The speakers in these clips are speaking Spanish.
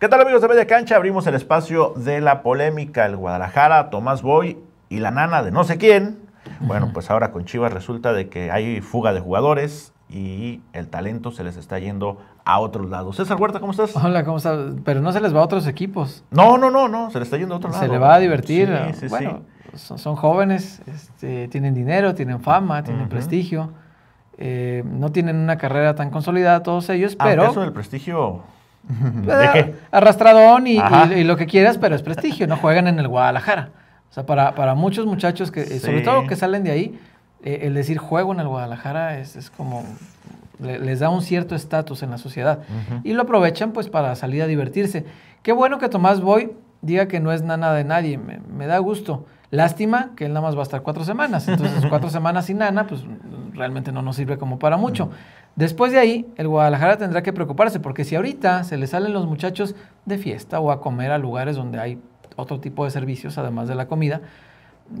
¿Qué tal amigos de Media Cancha? Abrimos el espacio de la polémica. El Guadalajara, Tomás Boy y la nana de no sé quién. Bueno, pues ahora con Chivas resulta de que hay fuga de jugadores y el talento se les está yendo a otros lados. César Huerta, ¿cómo estás? Hola, ¿cómo estás? Pero no se les va a otros equipos. No, no, no, no, se les está yendo a otro lado. Se le va a divertir. bueno, Son, jóvenes, este, tienen dinero, tienen fama, tienen prestigio. Eh, no tienen una carrera tan consolidada todos ellos, pero... Aunque eso del prestigio pues, arrastradón y, lo que quieras, pero es prestigio, ¿no? Juegan en el Guadalajara. O sea, para, muchos muchachos que, eh, sobre todo que salen de ahí, eh, el decir juego en el Guadalajara es, como les da un cierto estatus en la sociedad. Y lo aprovechan pues para salir a divertirse. Qué bueno que Tomás Boy diga que no es nana de nadie, me, da gusto. Lástima que él nada más va a estar cuatro semanas. Entonces, cuatro semanas sin nana, pues realmente no nos sirve como para mucho. Después de ahí, el Guadalajara tendrá que preocuparse, porque si ahorita se le salen los muchachos de fiesta o a comer a lugares donde hay otro tipo de servicios, además de la comida,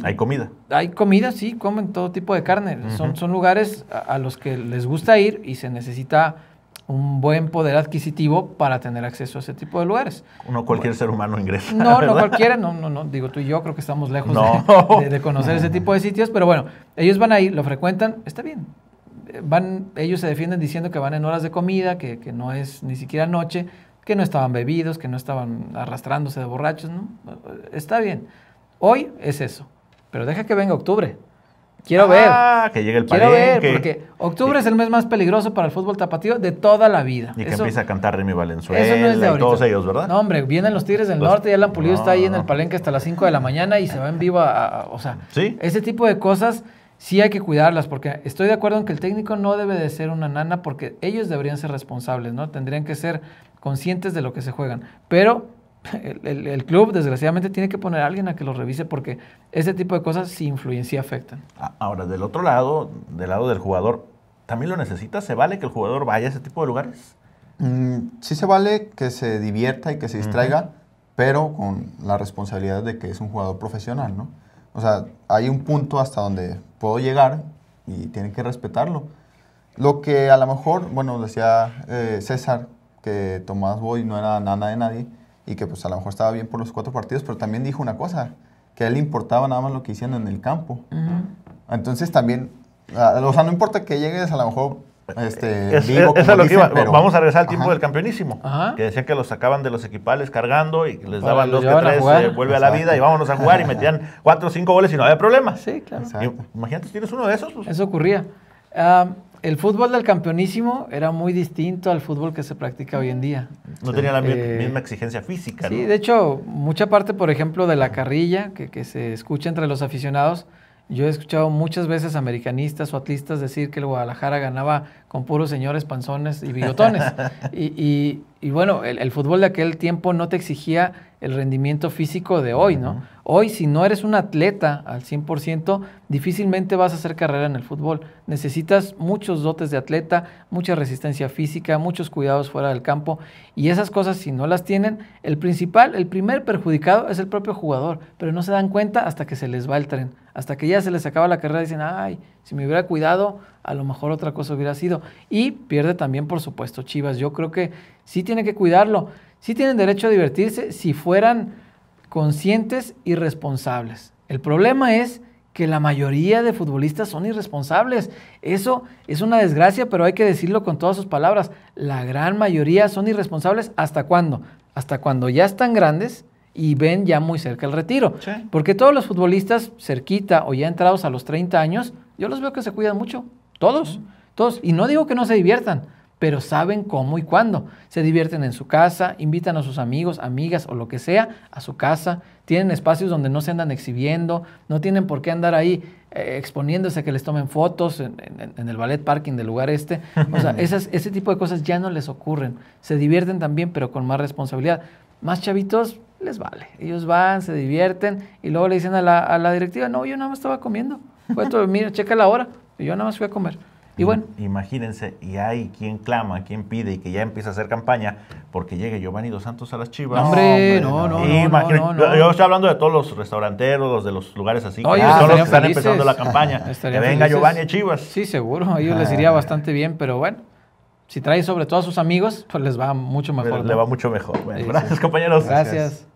hay comida. Hay comida, sí, comen todo tipo de carne. son, son lugares a, los que les gusta ir y se necesita un buen poder adquisitivo para tener acceso a ese tipo de lugares. No cualquier ser humano ingresa. No, no cualquiera, no, no, no. Digo, tú y yo creo que estamos lejos de, de, conocer ese tipo de sitios, pero bueno, ellos van a ir, lo frecuentan, está bien, van, ellos se defienden diciendo que van en horas de comida, que, no es ni siquiera noche, que no estaban bebidos, que no estaban arrastrándose de borrachos, ¿no? Está bien. Hoy es eso, pero deja que venga octubre. Quiero ah, ver. que llegue el Quiero ver, porque octubre es el mes más peligroso para el fútbol tapatío de toda la vida. Y que empiece empieza a cantar Remy Valenzuela eso no es de y todos ellos, ¿verdad? No, hombre, vienen los Tigres del Norte, ya el Pulido está ahí en el palenque hasta las 5 de la mañana y se va en vivo a, o sea, ese tipo de cosas sí hay que cuidarlas, porque estoy de acuerdo en que el técnico no debe de ser una nana, porque ellos deberían ser responsables, ¿no? Tendrían que ser conscientes de lo que se juegan. Pero el, club, desgraciadamente, tiene que poner a alguien a que lo revise, porque ese tipo de cosas sí influyen, sí afectan. Ahora, del otro lado, del lado del jugador, ¿también lo necesita? ¿Se vale que el jugador vaya a ese tipo de lugares? Mm, sí se vale que se divierta y que se distraiga, pero con la responsabilidad de que es un jugador profesional, ¿no? O sea, hay un punto hasta donde puedo llegar y tienen que respetarlo. Lo que a lo mejor, bueno, decía eh, César, que Tomás Boy no era nada de nadie y que pues a lo mejor estaba bien por los cuatro partidos, pero también dijo una cosa, que a él le importaba nada más lo que hicieron en el campo. Entonces también, ah, o sea, no importa que llegues a lo mejor Vamos a regresar al tiempo del campeonísimo. Que decían que los sacaban de los equipales cargando y les daban dos que tres, eh, vuelve a la vida y vámonos a jugar. y metían cuatro o cinco goles y no había problema. Sí, claro. imagínate, tienes uno de esos. Pues. Eso ocurría. el fútbol del campeonísimo era muy distinto al fútbol que se practica hoy en día. No tenía la eh, misma exigencia física. Sí, de hecho, mucha parte, por ejemplo, de la carrilla que se escucha entre los aficionados yo he escuchado muchas veces americanistas o atlistas decir que el Guadalajara ganaba con puros señores panzones y bigotones. y, y, bueno, el, fútbol de aquel tiempo no te exigía el rendimiento físico de hoy, ¿no? Hoy, si no eres un atleta al 100%, difícilmente vas a hacer carrera en el fútbol. Necesitas muchos dotes de atleta, mucha resistencia física, muchos cuidados fuera del campo. Y esas cosas, si no las tienen, el principal, el primer perjudicado es el propio jugador, pero no se dan cuenta hasta que se les va el tren. Hasta que ya se les acaba la carrera y dicen, ay, si me hubiera cuidado, a lo mejor otra cosa hubiera sido. Y pierde también, por supuesto, Chivas. Yo creo que sí tiene que cuidarlo. Sí tienen derecho a divertirse si fueran conscientes y responsables. El problema es que la mayoría de futbolistas son irresponsables. Eso es una desgracia, pero hay que decirlo con todas sus palabras. La gran mayoría son irresponsables hasta cuándo? Hasta cuando ya están grandes y ven ya muy cerca el retiro. Porque todos los futbolistas cerquita o ya entrados a los 30 años, yo los veo que se cuidan mucho, todos, todos. Y no digo que no se diviertan, pero saben cómo y cuándo. Se divierten en su casa, invitan a sus amigos, amigas o lo que sea a su casa, tienen espacios donde no se andan exhibiendo, no tienen por qué andar ahí eh, exponiéndose a que les tomen fotos en, el ballet parking del lugar este. O sea, ese tipo de cosas ya no les ocurren. Se divierten también, pero con más responsabilidad. Más chavitos, les vale. Ellos van, se divierten y luego le dicen a la, directiva, no, yo nada más estaba comiendo. mira, checa la hora. yo nada más fui a comer. Y bueno. Imagínense, y hay quien clama, quien pide y que ya empieza a hacer campaña porque llegue Giovanni Dos Santos a las Chivas. hombre, no, no, no, Yo estoy hablando de todos los restauranteros, los de los lugares así, que son los que están empezando la campaña. que venga Giovanni a Chivas. Sí, seguro, a ellos les iría ah. bastante bien, pero bueno. Si trae sobre todo a sus amigos, pues les va mucho pues mejor. Le va mucho mejor. gracias, compañeros. gracias.